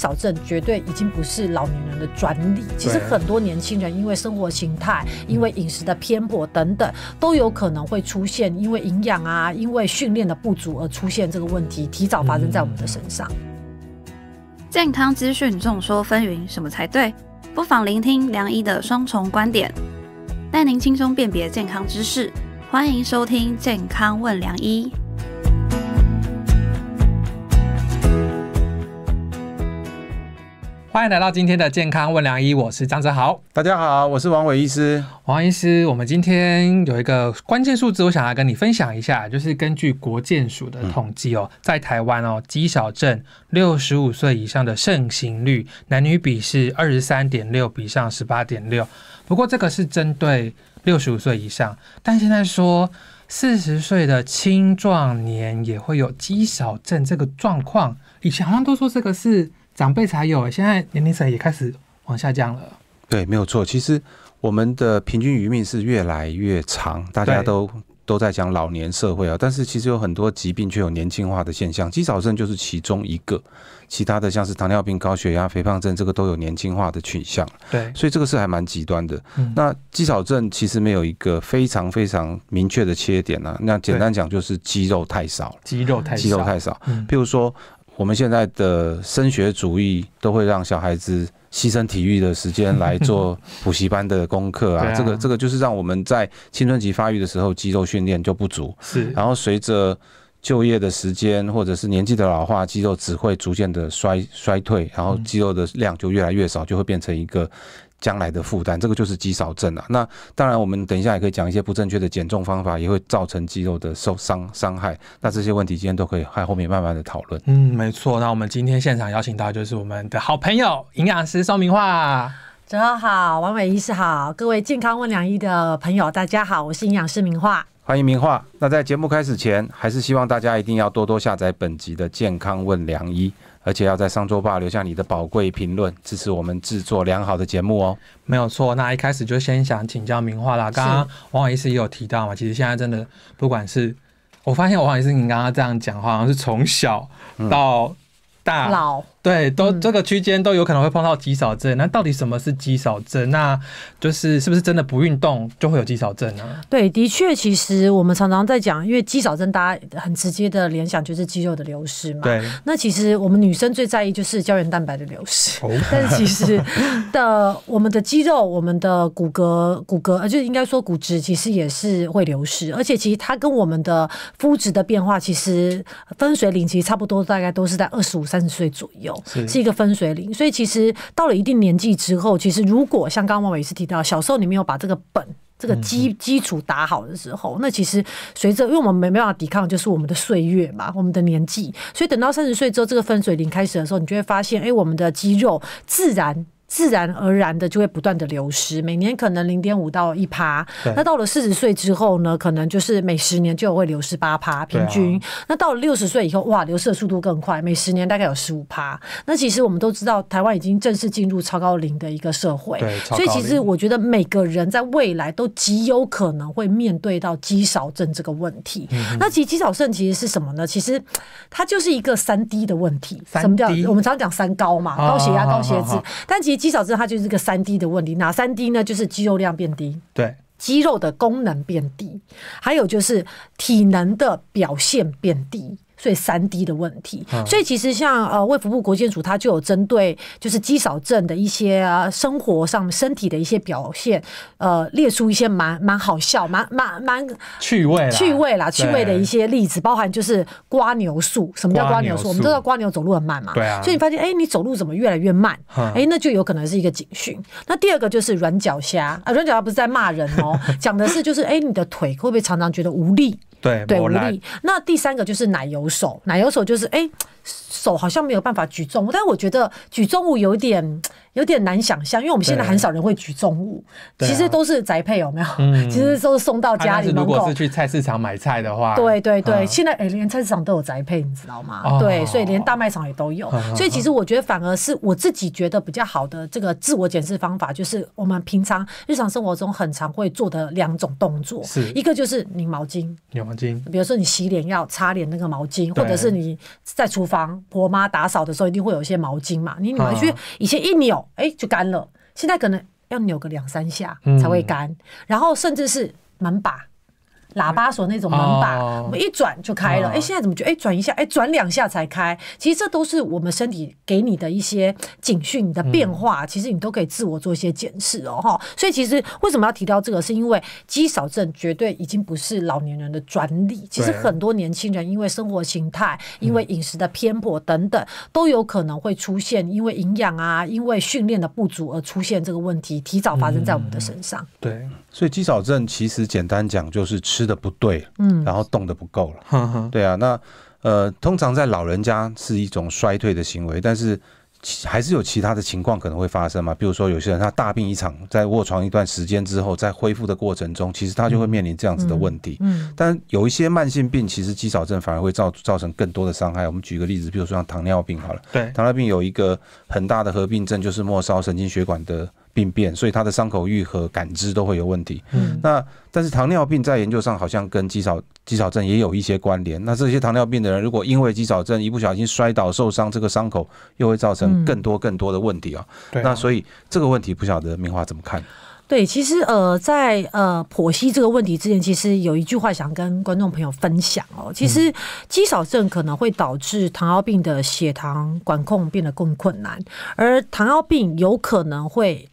小症绝对已经不是老年人的专利，其实很多年轻人因为生活形态、因为饮食的偏颇等等，都有可能会出现因为营养啊、因为训练的不足而出现这个问题，提早发生在我们的身上。健康资讯众说纷纭，什么才对？不妨聆听梁医的双重观点，带您轻松辨别健康知识。欢迎收听《健康问梁医》。欢迎来到今天的健康问良医，我是张泽豪。大家好，我是王伟医师，王医师。我们今天有一个关键数字，我想要跟你分享一下，就是根据国健署的统计哦，在台湾哦，肌少症六十五岁以上的盛行率，男女比是二十三点六比上十八点六。不过这个是针对六十五岁以上，但现在说四十岁的青壮年也会有肌少症这个状况，以前好像都说这个是。长辈才有，现在年龄层也开始往下降了。对，没有错。其实我们的平均余命是越来越长，大家都都在讲老年社会啊。但是其实有很多疾病却有年轻化的现象，肌少症就是其中一个。其他的像是糖尿病、高血压、肥胖症，这个都有年轻化的倾向。对，所以这个是还蛮极端的。那肌少症其实没有一个非常非常明确的切点啊，那简单讲就是肌肉太少肌肉太肌肉太少。嗯，譬如说。我们现在的升学主义都会让小孩子牺牲体育的时间来做 补习班的功课啊，这个这个就是让我们在青春期发育的时候肌肉训练就不足，是，然后随着就业的时间或者是年纪的老化，肌肉只会逐渐的衰衰退，然后肌肉的量就越来越少，就会变成一个。将来的负担，这个就是肌少症啊。那当然，我们等一下也可以讲一些不正确的减重方法，也会造成肌肉的受伤伤害。那这些问题今天都可以在后面慢慢的讨论。嗯，没错。那我们今天现场邀请到就是我们的好朋友营养师宋明化。早上好，王伟医师好，各位健康问良医的朋友大家好，我是营养师明化。欢迎明化。那在节目开始前，还是希望大家一定要多多下载本集的《健康问良医》。而且要在上桌吧留下你的宝贵评论，支持我们制作良好的节目哦。没有错，那一开始就先想请教名画啦。刚刚王老师也有提到嘛，其实现在真的不管是，我发现王老师你刚刚这样讲话，好像是从小到大老。对，都这个区间都有可能会碰到肌少症。那到底什么是肌少症？那就是是不是真的不运动就会有肌少症啊？对，的确，其实我们常常在讲，因为肌少症大家很直接的联想就是肌肉的流失嘛。对。那其实我们女生最在意就是胶原蛋白的流失，但其实的我们的肌肉、我们的骨骼、骨骼，呃，就应该说骨质，其实也是会流失。而且其实它跟我们的肤质的变化，其实分水岭其实差不多，大概都是在二十五、三十岁左右。是一个分水岭，所以其实到了一定年纪之后，其实如果像刚刚王伟是提到，小时候你没有把这个本这个基基础打好的时候，那其实随着因为我们没没办法抵抗，就是我们的岁月嘛，我们的年纪，所以等到三十岁之后，这个分水岭开始的时候，你就会发现，哎，我们的肌肉自然。自然而然的就会不断的流失，每年可能零点五到一趴。那到了四十岁之后呢，可能就是每十年就会流失八趴平均。那到了六十岁以后，哇，流失的速度更快，每十年大概有十五趴。那其实我们都知道，台湾已经正式进入超高龄的一个社会，所以其实我觉得每个人在未来都极有可能会面对到肌少症这个问题。那其实肌少症其实是什么呢？其实它就是一个三低的问题。什么叫？我们常常讲三高嘛，高血压、高血脂，但其实肌少症它就是个三低的问题，哪三低呢？就是肌肉量变低，对，肌肉的功能变低，还有就是体能的表现变低。所以三低的问题，所以其实像呃卫福部国建署它就有针对就是肌少症的一些生活上身体的一些表现，呃列出一些蛮蛮好笑蛮蛮蛮趣味趣味啦趣味的一些例子，包含就是瓜牛术，什么叫瓜牛术？我们知道瓜牛走路很慢嘛，对啊，所以你发现哎你走路怎么越来越慢？哎那就有可能是一个警讯。那第二个就是软脚虾啊，软脚虾不是在骂人哦，讲的是就是哎你的腿会不会常常觉得无力？对对无力。那第三个就是奶油。手奶油手就是哎。手好像没有办法举重，但我觉得举重物有点 有点难想象，因为我们现在很少人会举重物，其实都是宅配，有没有？其实都是送到家里如果是去菜市场买菜的话，对对对，现在连菜市场都有宅配，你知道吗？对，所以连大卖场也都有。所以其实我觉得反而是我自己觉得比较好的这个自我检视方法，就是我们平常日常生活中很常会做的两种动作，一个就是拧毛巾，拧毛巾，比如说你洗脸要擦脸那个毛巾，或者是你在厨。房婆妈打扫的时候一定会有一些毛巾嘛，你扭来去，以前一扭，哎，就干了，现在可能要扭个两三下才会干，然后甚至是门把。喇叭锁那种门把，我们一转就开了。哎，现在怎么觉得？哎，转一下，哎，转两下才开。其实这都是我们身体给你的一些警讯的变化。其实你都可以自我做一些检视哦，哈。所以其实为什么要提到这个？是因为肌少症绝对已经不是老年人的专利。其实很多年轻人因为生活形态、因为饮食的偏颇等等，都有可能会出现因为营养啊、因为训练的不足而出现这个问题，提早发生在我们的身上。对。所以肌少症其实简单讲就是吃的不对，嗯，然后动的不够了，哈哈，对啊。那呃，通常在老人家是一种衰退的行为，但是还是有其他的情况可能会发生嘛。比如说有些人他大病一场，在卧床一段时间之后，在恢复的过程中，其实他就会面临这样子的问题。嗯，但有一些慢性病，其实肌少症反而会造造成更多的伤害。我们举个例子，比如说像糖尿病好了，对，糖尿病有一个很大的合并症就是末梢神经血管的。病变，所以他的伤口愈合、感知都会有问题。嗯，那但是糖尿病在研究上好像跟肌少、肌少症也有一些关联。那这些糖尿病的人，如果因为肌少症一不小心摔倒受伤，这个伤口又会造成更多更多的问题啊。那所以这个问题不晓得明华怎么看？对，其实呃，在呃剖析这个问题之前，其实有一句话想跟观众朋友分享哦。其实肌少症可能会导致糖尿病的血糖管控变得更困难，而糖尿病有可能会。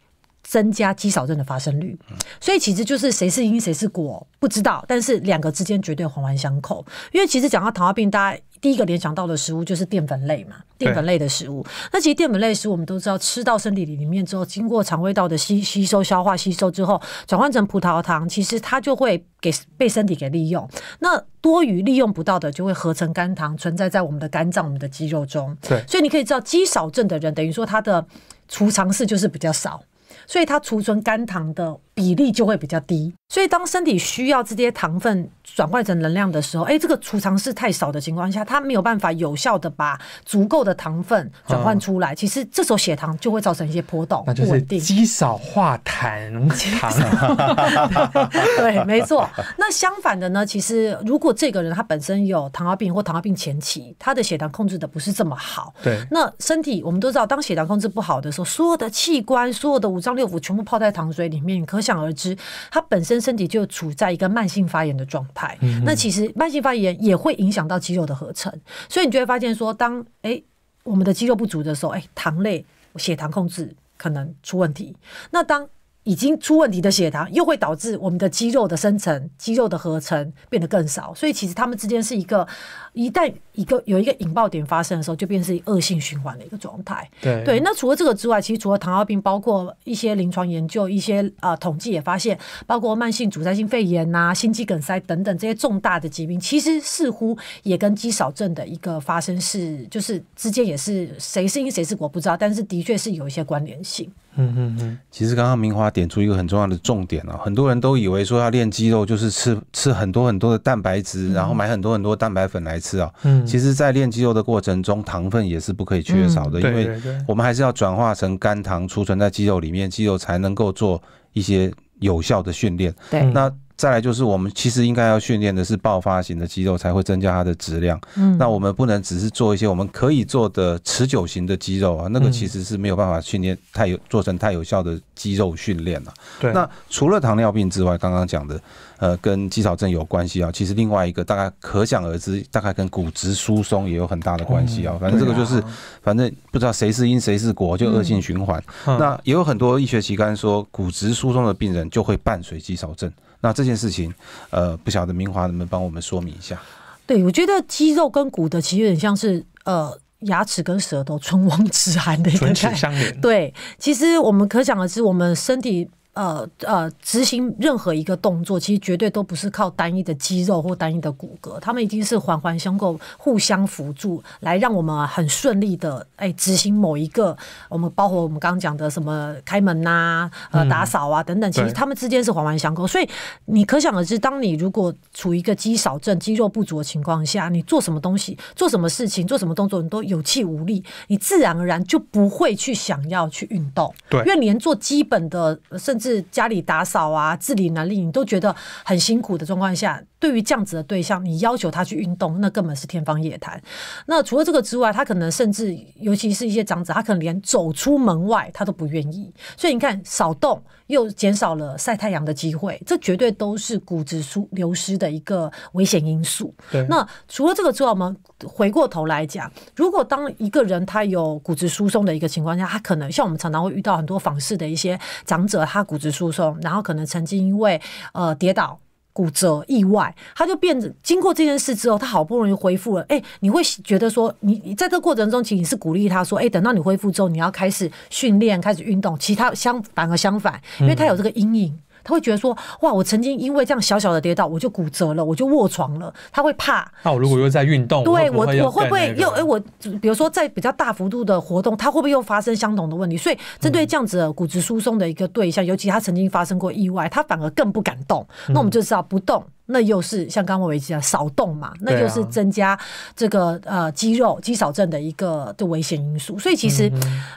增加肌少症的发生率，所以其实就是谁是因谁是果不知道，但是两个之间绝对环环相扣。因为其实讲到糖尿病，大家第一个联想到的食物就是淀粉类嘛，淀粉类的食物。那其实淀粉类食物我们都知道吃到身体里里面之后，经过肠胃道的吸吸收、消化、吸收之后，转换成葡萄糖，其实它就会给被身体给利用。那多余利用不到的，就会合成肝糖，存在在我们的肝脏、我们的肌肉中。对，所以你可以知道，肌少症的人等于说他的储藏室就是比较少。所以它储存肝糖的。比例就会比较低，所以当身体需要这些糖分转换成能量的时候，哎，这个储藏室太少的情况下，它没有办法有效的把足够的糖分转换出来。其实这时候血糖就会造成一些波动，不稳定，积少化痰糖。对，没错。那相反的呢？其实如果这个人他本身有糖尿病或糖尿病前期，他的血糖控制的不是这么好。对。那身体我们都知道，当血糖控制不好的时候，所有的器官、所有的五脏六腑全部泡在糖水里面，可。想而知，他本身身体就处在一个慢性发炎的状态。那其实慢性发炎也会影响到肌肉的合成，所以你就会发现说，当哎我们的肌肉不足的时候，哎糖类血糖控制可能出问题。那当已经出问题的血糖，又会导致我们的肌肉的生成、肌肉的合成变得更少，所以其实他们之间是一个，一旦一个有一个引爆点发生的时候，就变成是恶性循环的一个状态。对，那除了这个之外，其实除了糖尿病，包括一些临床研究、一些呃统计也发现，包括慢性阻塞性肺炎呐、心肌梗塞等等这些重大的疾病，其实似乎也跟肌少症的一个发生是，就是之间也是谁是因谁是果不知道，但是的确是有一些关联性。嗯嗯嗯，其实刚刚明华点出一个很重要的重点啊，很多人都以为说要练肌肉就是吃吃很多很多的蛋白质，然后买很多很多蛋白粉来吃啊。嗯，其实，在练肌肉的过程中，糖分也是不可以缺少的，因为我们还是要转化成肝糖储存在肌肉里面，肌肉才能够做一些有效的训练。对，那。再来就是，我们其实应该要训练的是爆发型的肌肉，才会增加它的质量。嗯，那我们不能只是做一些我们可以做的持久型的肌肉啊，那个其实是没有办法训练太有做成太有效的肌肉训练了。对，那除了糖尿病之外，刚刚讲的。呃，跟肌少症有关系啊。其实另外一个，大概可想而知，大概跟骨质疏松也有很大的关系啊。反正这个就是，反正不知道谁是因谁是果，就恶性循环。那也有很多医学期刊说，骨质疏松的病人就会伴随肌少症。那这件事情，呃，不晓得明华能不能帮我们说明一下？对，我觉得肌肉跟骨的其实有点像是呃，牙齿跟舌头唇亡 齿寒的一该。相连。对，其实我们可想而知，我们身体。呃呃，执行任何一个动作，其实绝对都不是靠单一的肌肉或单一的骨骼，他们已经是环环相扣、互相辅助，来让我们很顺利的哎执行某一个。我们包括我们刚刚讲的什么开门呐、呃打扫啊等等，其实他们之间是环环相扣。所以你可想而知，当你如果处于一个肌少症、肌肉不足的情况下，你做什么东西、做什么事情、做什么动作，你都有气无力，你自然而然就不会去想要去运动。对，因为连做基本的，甚至是家里打扫啊，自理能力，你都觉得很辛苦的状况下。对于这样子的对象，你要求他去运动，那根本是天方夜谭。那除了这个之外，他可能甚至，尤其是一些长者，他可能连走出门外他都不愿意。所以你看，少动又减少了晒太阳的机会，这绝对都是骨质疏流失的一个危险因素。对。那除了这个之外，我们回过头来讲，如果当一个人他有骨质疏松的一个情况下，他可能像我们常常会遇到很多访视的一些长者，他骨质疏松，然后可能曾经因为呃跌倒。骨折意外，他就变得经过这件事之后，他好不容易恢复了。哎，你会觉得说，你你在这过程中，其实是鼓励他说，哎，等到你恢复之后，你要开始训练，开始运动。其他相反而相反，因为他有这个阴影。他会觉得说：“哇，我曾经因为这样小小的跌倒，我就骨折了，我就卧床了。”他会怕。那我如果又在运动，对我我会不会又哎？我比如说在比较大幅度的活动，他会不会又发生相同的问题？所以针对这样子骨质疏松的一个对象，尤其他曾经发生过意外，他反而更不敢动。那我们就知道不动。那又是像刚刚我讲少动嘛，那又是增加这个呃肌肉肌少症的一个的危险因素。所以其实，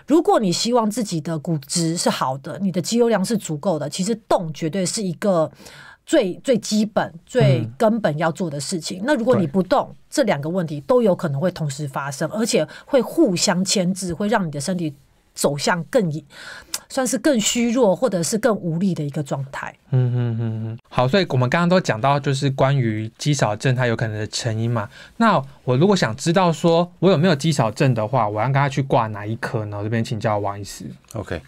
如果你希望自己的骨质是好的，你的肌肉量是足够的，其实动绝对是一个最最基本、最根本要做的事情。那如果你不动，这两个问题都有可能会同时发生，而且会互相牵制，会让你的身体。走向更算是更虚弱或者是更无力的一个状态。嗯嗯嗯嗯，好，所以我们刚刚都讲到，就是关于肌少症它有可能的成因嘛。那我如果想知道说我有没有肌少症的话，我要跟他去挂哪一科呢？这边请教王医师。OK，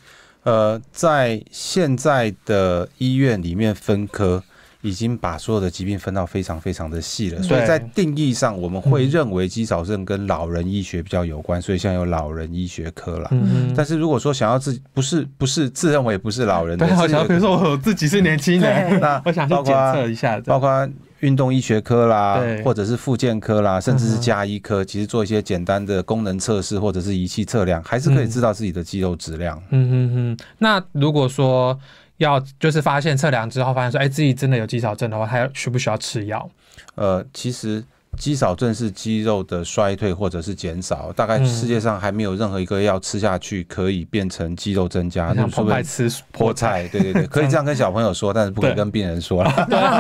呃，在现在的医院里面分科。已经把所有的疾病分到非常非常的细了，所以在定义上，我们会认为肌少症跟老人医学比较有关，所以现在有老人医学科了。但是如果说想要自己不是不是自认为不是老人，对，好想比如说我自己是年轻人。那 我想去检测一下，包括运动医学科啦，或者是复健科啦，甚至是家医科，其实做一些简单的功能测试或者是仪器测量，还是可以知道自己的肌肉质量。嗯嗯嗯。那如果说。要就是发现测量之后发现说，哎，自己真的有肌少症的话，还要需不需要吃药？呃，其实肌少症是肌肉的衰退或者是减少，大概世界上还没有任何一个药吃下去可以变成肌肉增加。那会不会吃菠菜？对对对，可以这样跟小朋友说，但是不可以跟病人说了。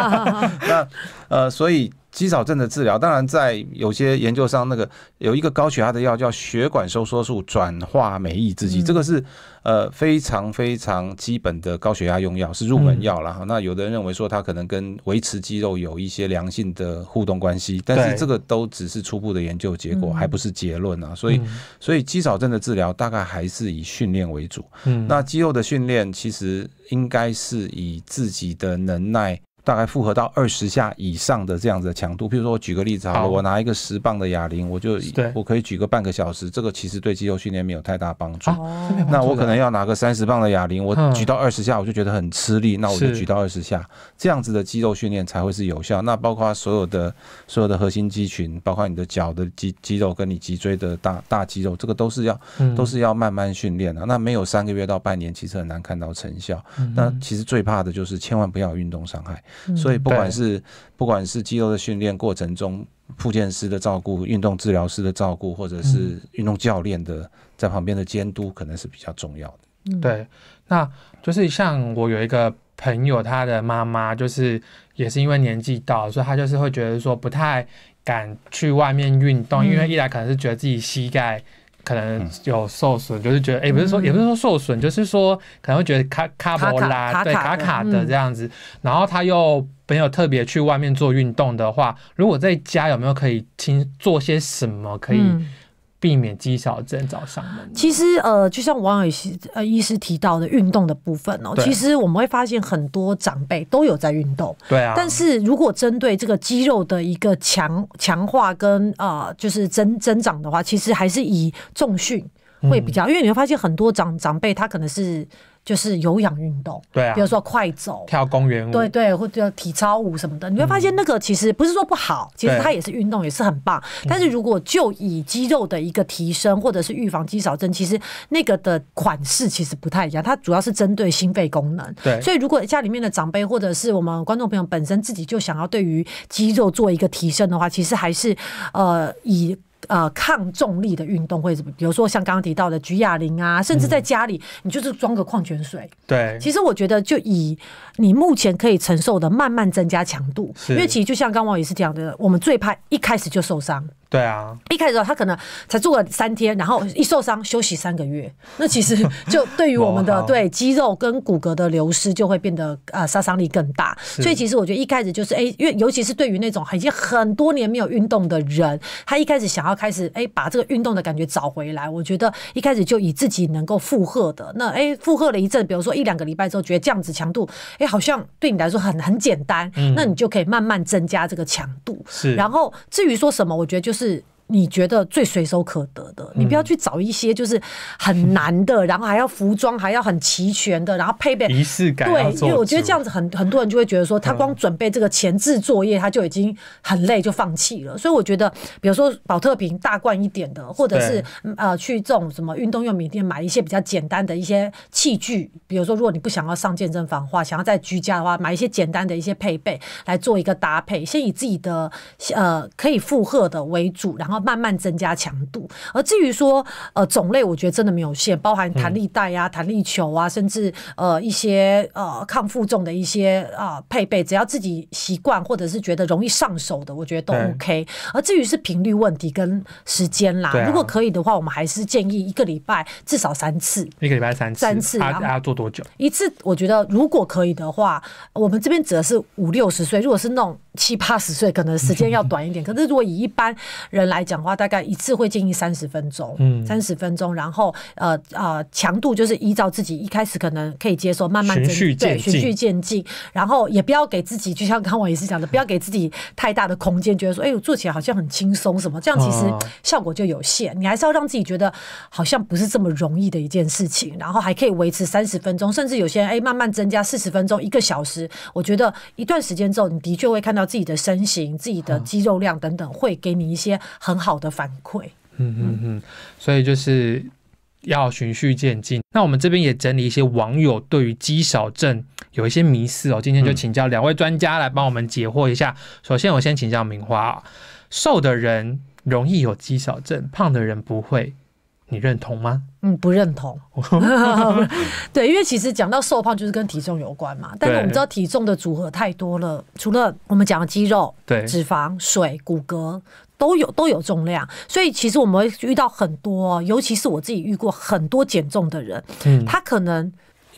那呃，所以。肌少症的治疗，当然在有些研究上，那个有一个高血压的药叫血管收缩术转化酶抑制剂，这个是呃非常非常基本的高血压用药，是入门药了哈。那有的人认为说它可能跟维持肌肉有一些良性的互动关系，但是这个都只是初步的研究结果，还不是结论啊。所以，所以肌少症的治疗大概还是以训练为主。那肌肉的训练其实应该是以自己的能耐。大概负荷到二十下以上的这样子的强度，比如说我举个例子好了，我拿一个十磅的哑铃，我就我可以举个半个小时，这个其实对肌肉训练没有太大帮助。那我可能要拿个三十磅的哑铃，我举到二十下我就觉得很吃力，那我就举到二十下，这样子的肌肉训练才会是有效。那包括所有的所有的核心肌群，包括你的脚的肌肌肉跟你脊椎的大大肌肉，这个都是要都是要慢慢训练的。那没有三个月到半年，其实很难看到成效。那其实最怕的就是千万不要运动伤害。所以不管是不管是肌肉的训练过程中，复健师的照顾、运动治疗师的照顾，或者是运动教练的在旁边的监督，可能是比较重要的。对，那就是像我有一个朋友，他的妈妈就是也是因为年纪到，所以她就是会觉得说不太敢去外面运动，因为一来可能是觉得自己膝盖。可能有受损，就是觉得，也不是说，也不是说受损，就是说可能会觉得卡卡博拉对卡卡的这样子，然后他又没有特别去外面做运动的话，如果在家有没有可以听做些什么可以？避免肌少症找上门。其实，呃，就像王医师呃医师提到的运动的部分哦，其实我们会发现很多长辈都有在运动。对啊。但是如果针对这个肌肉的一个强强化跟呃就是增增长的话，其实还是以重训。会比较，因为你会发现很多长长辈他可能是就是有氧运动，对，比如说快走、跳公园舞，对对，或者体操舞什么的。你会发现那个其实不是说不好，其实它也是运动，也是很棒。但是如果就以肌肉的一个提升或者是预防肌少症，其实那个的款式其实不太一样，它主要是针对心肺功能。对，所以如果家里面的长辈或者是我们观众朋友本身自己就想要对于肌肉做一个提升的话，其实还是呃以。呃，抗重力的运动会者比如说像刚刚提到的举哑铃啊，甚至在家里你就是装个矿泉水。对，其实我觉得就以你目前可以承受的，慢慢增加强度。因为其实就像刚刚也是讲的，我们最怕一开始就受伤。对啊，一开始他可能才做了三天，然后一受伤休息三个月，那其实就对于我们的 对肌肉跟骨骼的流失就会变得呃杀伤力更大。所以其实我觉得一开始就是哎，因为尤其是对于那种已经很多年没有运动的人，他一开始想要开始哎把这个运动的感觉找回来，我觉得一开始就以自己能够负荷的那哎负荷了一阵，比如说一两个礼拜之后觉得这样子强度哎好像对你来说很很简单，那你就可以慢慢增加这个强度。是，然后至于说什么，我觉得就是。是。你觉得最随手可得的，你不要去找一些就是很难的，然后还要服装还要很齐全的，然后配备仪式感。对，因为我觉得这样子很很多人就会觉得说，他光准备这个前置作业他就已经很累，就放弃了。所以我觉得，比如说宝特瓶大罐一点的，或者是呃去这种什么运动用品店买一些比较简单的一些器具。比如说，如果你不想要上健身房的话，想要在居家的话，买一些简单的一些配备来做一个搭配，先以自己的呃可以负荷的为主，然后。慢慢增加强度，而至于说呃种类，我觉得真的没有限，包含弹力带啊、弹力球啊，甚至呃一些呃抗负重的一些啊配备，只要自己习惯或者是觉得容易上手的，我觉得都 OK。而至于是频率问题跟时间啦，如果可以的话，我们还是建议一个礼拜至少三次，一个礼拜三次，三次，然后要做多久？一次我觉得如果可以的话，我们这边指的是五六十岁，如果是那种七八十岁可能时间要短一点，可是如果以一般人来讲的话，大概一次会建议三十分钟，三十分钟，然后呃呃强度就是依照自己一开始可能可以接受，慢慢对，循序渐进，然后也不要给自己，就像刚我也是讲的，不要给自己太大的空间，觉得说哎呦做起来好像很轻松什么，这样其实效果就有限。你还是要让自己觉得好像不是这么容易的一件事情，然后还可以维持三十分钟，甚至有些人哎慢慢增加四十分钟、一个小时，我觉得一段时间之后，你的确会看到。自己的身形、自己的肌肉量等等，会给你一些很好的反馈。嗯嗯嗯，所以就是要循序渐进。那我们这边也整理一些网友对于肌少症有一些迷思哦，今天就请教两位专家来帮我们解惑一下。首先，我先请教明华，瘦的人容易有肌少症，胖的人不会。你认同吗？嗯，不认同。对，因为其实讲到瘦胖，就是跟体重有关嘛。但是我们知道体重的组合太多了，除了我们讲的肌肉、对脂肪、水、骨骼都有都有重量。所以其实我们遇到很多，尤其是我自己遇过很多减重的人，嗯，他可能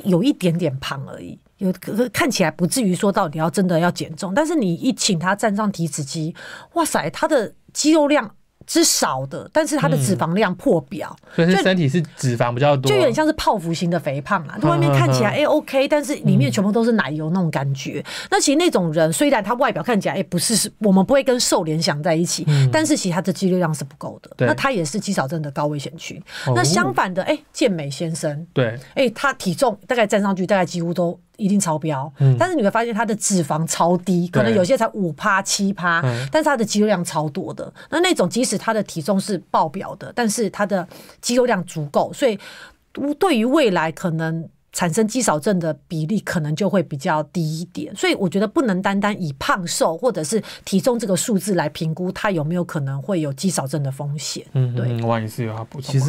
有一点点胖而已，有看起来不至于说到底要真的要减重。但是你一请他站上体脂机，哇塞，他的肌肉量。是少的，但是他的脂肪量破表，所以身体是脂肪比较多，就有点像是泡芙型的肥胖啦。外面看起来哎 OK，但是里面全部都是奶油那种感觉。那其实那种人虽然他外表看起来哎不是，我们不会跟瘦联想在一起，但是其实他的肌肉量是不够的。那他也是肌少症的高危险群。那相反的哎，健美先生，对，哎，他体重大概站上去大概几乎都。一定超标，但是你会发现他的脂肪超低，可能有些才五趴七趴，但是他的肌肉量超多的。那那种即使他的体重是爆表的，但是他的肌肉量足够，所以对于未来可能产生肌少症的比例，可能就会比较低一点。所以我觉得不能单单以胖瘦或者是体重这个数字来评估他有没有可能会有肌少症的风险。嗯，对，万一是有，他补充。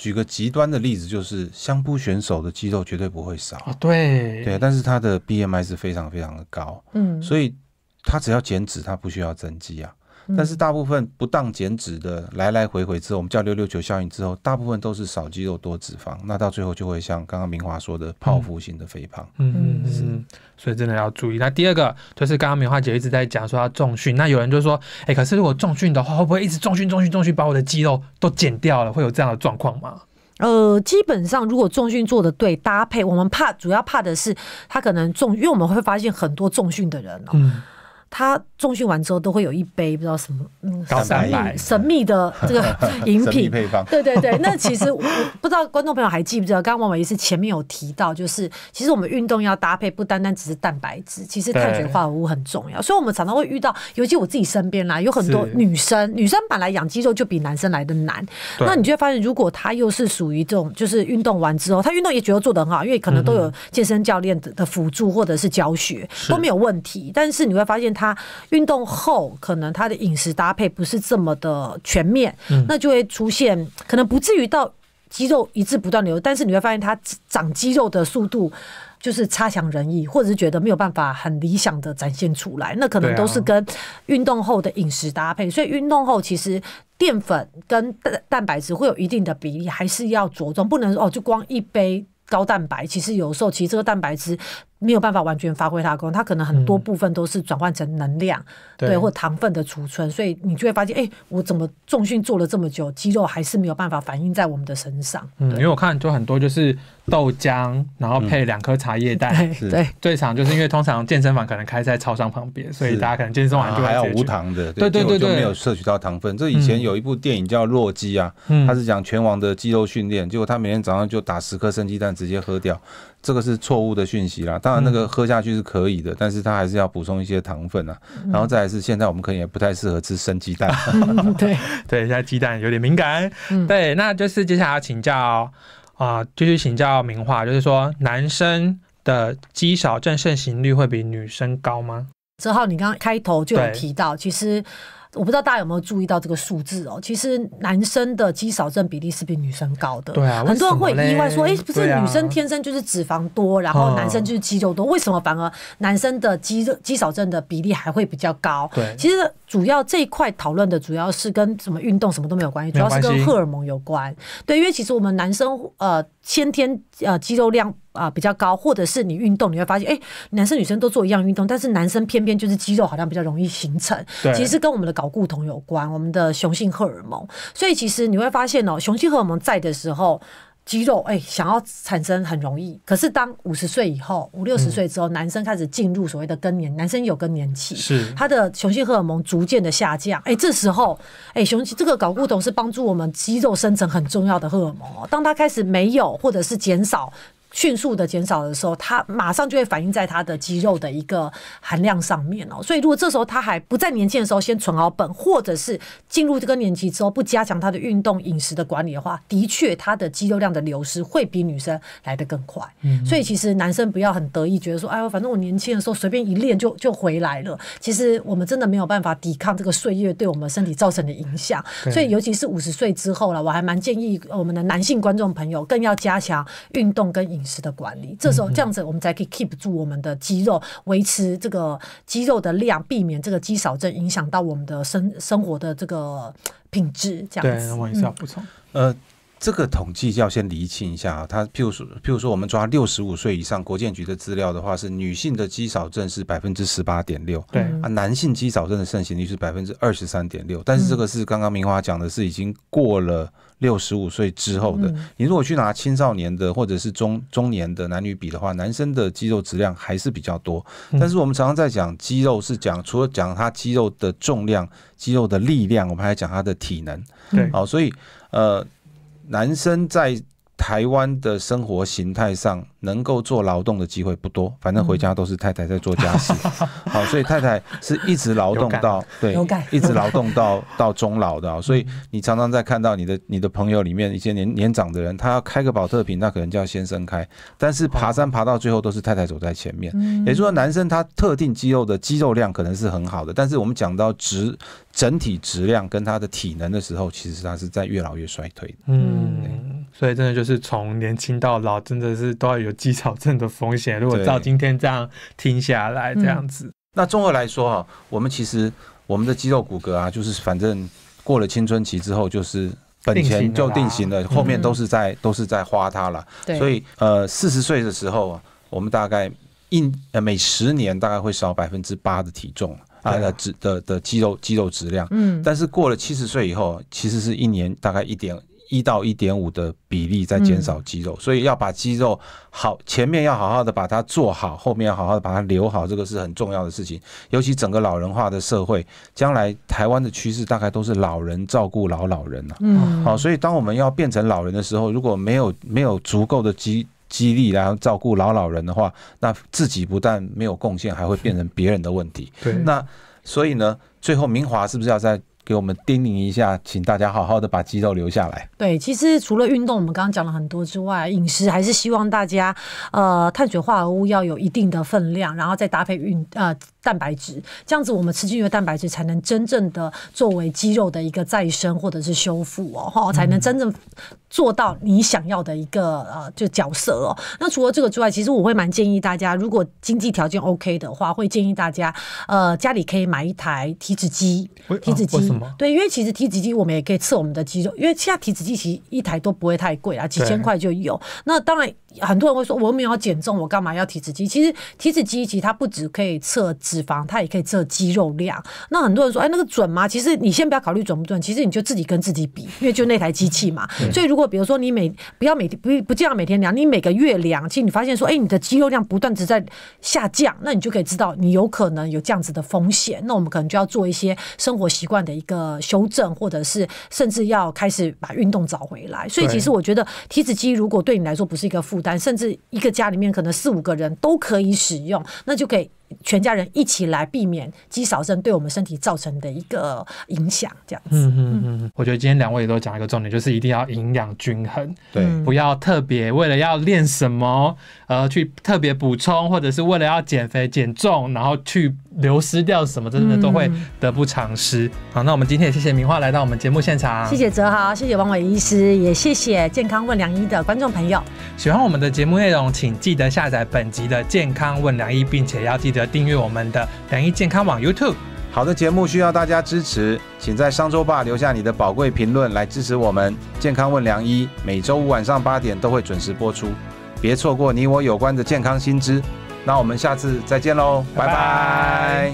举个极端的例子，就是相扑选手的肌肉绝对不会少，对对，但是他的 B M I 是非常非常的高，嗯，所以他只要减脂，他不需要增肌啊。但是大部分不当减脂的来来回回之后，我们叫六六九效应之后，大部分都是少肌肉多脂肪，那到最后就会像刚刚明华说的，泡芙型的肥胖。嗯嗯嗯。所以真的要注意。那第二个就是刚刚明华姐一直在讲说要重训，那有人就说，哎，可是如果重训的话，会不会一直重训重训重训，把我的肌肉都减掉了？会有这样的状况吗？呃，基本上如果重训做的对，搭配我们怕主要怕的是他可能重，因为我们会发现很多重训的人哦。嗯。他中训完之后都会有一杯不知道什么，嗯，神秘神秘的 这个饮品配方。对对对，那其实不知道观众朋友还记不记得，刚刚王伟医师前面有提到，就是其实我们运动要搭配，不单单只是蛋白质，其实碳水化合物很重要。所以我们常常会遇到，尤其我自己身边啦，有很多女生，女生本来养肌肉就比男生来的难。那你就会发现，如果她又是属于这种，就是运动完之后，她运动也觉得做得很好，因为可能都有健身教练的辅助或者是教学都没有问题，但是你会发现。他运动后可能他的饮食搭配不是这么的全面，那就会出现可能不至于到肌肉一直不断流，但是你会发现他长肌肉的速度就是差强人意，或者是觉得没有办法很理想的展现出来，那可能都是跟运动后的饮食搭配。所以运动后其实淀粉跟蛋蛋白质会有一定的比例，还是要着重，不能哦就光一杯高蛋白。其实有时候其实这个蛋白质。没有办法完全发挥它的功能，它可能很多部分都是转换成能量，对，或糖分的储存，所以你就会发现，哎，我怎么重训做了这么久，肌肉还是没有办法反映在我们的身上。嗯，因为我看就很多就是豆浆，然后配两颗茶叶蛋，对，最常就是因为通常健身房可能开在超商旁边，所以大家可能健身房还要无糖的，对对对，就没有摄取到糖分。这以前有一部电影叫《洛基》啊，他是讲拳王的肌肉训练，结果他每天早上就打十颗生鸡蛋直接喝掉。这个是错误的讯息啦，当然那个喝下去是可以的，但是它还是要补充一些糖分啊，然后再是现在我们可能也不太适合吃生鸡蛋，对 对，现在鸡蛋有点敏感，对，那就是接下来请教啊，继续请教名华，就是说男生的肌少症盛行率会比女生高吗？泽浩，你刚刚开头就有提到，其实。我不知道大家有没有注意到这个数字哦？其实男生的肌少症比例是比女生高的。对啊，很多人会意外说，哎，不是女生天生就是脂肪多，然后男生就是肌肉多，为什么反而男生的肌肉肌少症的比例还会比较高？对，其实主要这一块讨论的主要是跟什么运动什么都没有关系，主要是跟荷尔蒙有关。对，因为其实我们男生呃。先天呃肌肉量啊比较高，或者是你运动，你会发现，哎，男生女生都做一样运动，但是男生偏偏就是肌肉好像比较容易形成，其实跟我们的睾固酮有关，我们的雄性荷尔蒙。所以其实你会发现哦，雄性荷尔蒙在的时候。肌肉哎，想要产生很容易。可是当五十岁以后，五六十岁之后，男生开始进入所谓的更年，男生有更年期，是他的雄性荷尔蒙逐渐的下降。哎，这时候，哎，雄这个睾固酮是帮助我们肌肉生成很重要的荷尔蒙，当他开始没有或者是减少。迅速的减少的时候，它马上就会反映在它的肌肉的一个含量上面哦。所以如果这时候他还不在年轻的时候先存好本，或者是进入这个年纪之后不加强他的运动饮食的管理的话，的确他的肌肉量的流失会比女生来得更快。嗯，所以其实男生不要很得意，觉得说哎，反正我年轻的时候随便一练就就回来了。其实我们真的没有办法抵抗这个岁月对我们身体造成的影响。所以尤其是五十岁之后了，我还蛮建议我们的男性观众朋友更要加强运动跟饮。饮食的管理，这时候这样子，我们才可以 keep 住我们的肌肉，维持这个肌肉的量，避免这个肌少症影响到我们的生生活的这个品质。这样，对，我一下补充，呃。这个统计要先厘清一下啊，它譬如说，譬如说我们抓六十五岁以上国建局的资料的话，是女性的肌少症是百分之十八点六，对啊，男性肌少症的盛行率是百分之二十三点六。但是这个是刚刚明华讲的是已经过了六十五岁之后的。你如果去拿青少年的或者是中中年的男女比的话，男生的肌肉质量还是比较多。但是我们常常在讲肌肉是讲除了讲他肌肉的重量、肌肉的力量，我们还讲他的体能，对啊，所以呃。男生在。台湾的生活形态上，能够做劳动的机会不多。反正回家都是太太在做家事，好，所以太太是一直劳动到对，一直劳动到 到终老的。所以你常常在看到你的你的朋友里面一些年年长的人，他要开个保特瓶，那可能叫先生开。但是爬山爬到最后都是太太走在前面。也就是说，男生他特定肌肉的肌肉量可能是很好的，但是我们讲到质整体质量跟他的体能的时候，其实他是在越老越衰退嗯。所以真的就是从年轻到老，真的是都要有肌少症的风险。如果照今天这样听下来，这样子，那综合来说啊，我们其实我们的肌肉骨骼啊，就是反正过了青春期之后，就是本钱就定型了，后面都是在都是在花它了。所以呃，四十岁的时候啊，我们大概一呃每十年大概会少百分之八的体重啊的质的的肌肉肌肉质量。嗯，但是过了七十岁以后，其实是一年大概一点。一到一点五的比例在减少肌肉，所以要把肌肉好前面要好好的把它做好，后面要好好的把它留好，这个是很重要的事情。尤其整个老人化的社会，将来台湾的趋势大概都是老人照顾老老人呐。嗯，好，所以当我们要变成老人的时候，如果没有没有足够的激激励然后照顾老老人的话，那自己不但没有贡献，还会变成别人的问题。对，那所以呢，最后明华是不是要在？给我们叮咛一下，请大家好好的把肌肉留下来。对，其实除了运动，我们刚刚讲了很多之外，饮食还是希望大家，呃，碳水化合物要有一定的分量，然后再搭配运呃蛋白质，这样子我们吃进去的蛋白质才能真正的作为肌肉的一个再生或者是修复哦，哈，才能真正做到你想要的一个呃就角色哦。那除了这个之外，其实我会蛮建议大家，如果经济条件 OK 的话，会建议大家，呃，家里可以买一台体脂机，体脂机。对，因为其实体脂机我们也可以测我们的肌肉，因为现在体脂机其实一台都不会太贵啊，几千块就有。那当然。很多人会说，我没有要减重，我干嘛要体脂机？其实体脂机其实它不止可以测脂肪，它也可以测肌肉量。那很多人说，哎，那个准吗？其实你先不要考虑准不准，其实你就自己跟自己比，因为就那台机器嘛。所以如果比如说你每不要每天不不这样每天量，你每个月量，其实你发现说，哎，你的肌肉量不断只在下降，那你就可以知道你有可能有这样子的风险。那我们可能就要做一些生活习惯的一个修正，或者是甚至要开始把运动找回来。所以其实我觉得体脂机如果对你来说不是一个负。甚至一个家里面可能四五个人都可以使用，那就可以。全家人一起来避免积少症对我们身体造成的一个影响，这样子。嗯嗯嗯。我觉得今天两位也都讲一个重点，就是一定要营养均衡。对。不要特别为了要练什么，呃，去特别补充，或者是为了要减肥减重，然后去流失掉什么，真的都会得不偿失。好，那我们今天也谢谢明华来到我们节目现场，谢谢哲豪，谢谢王伟医师，也谢谢《健康问良医》的观众朋友。喜欢我们的节目内容，请记得下载本集的《健康问良医》，并且要记得。的订阅我们的良医健康网 YouTube。好的节目需要大家支持，请在商周爸留下你的宝贵评论来支持我们。健康问良医每周五晚上八点都会准时播出，别错过你我有关的健康新知。那我们下次再见喽，拜拜！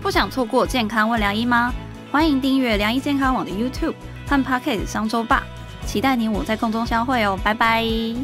不想错过健康问良医吗？欢迎订阅良医健康网的 YouTube 和 Pocket 商周爸，期待你我，在空中相会哦，拜拜！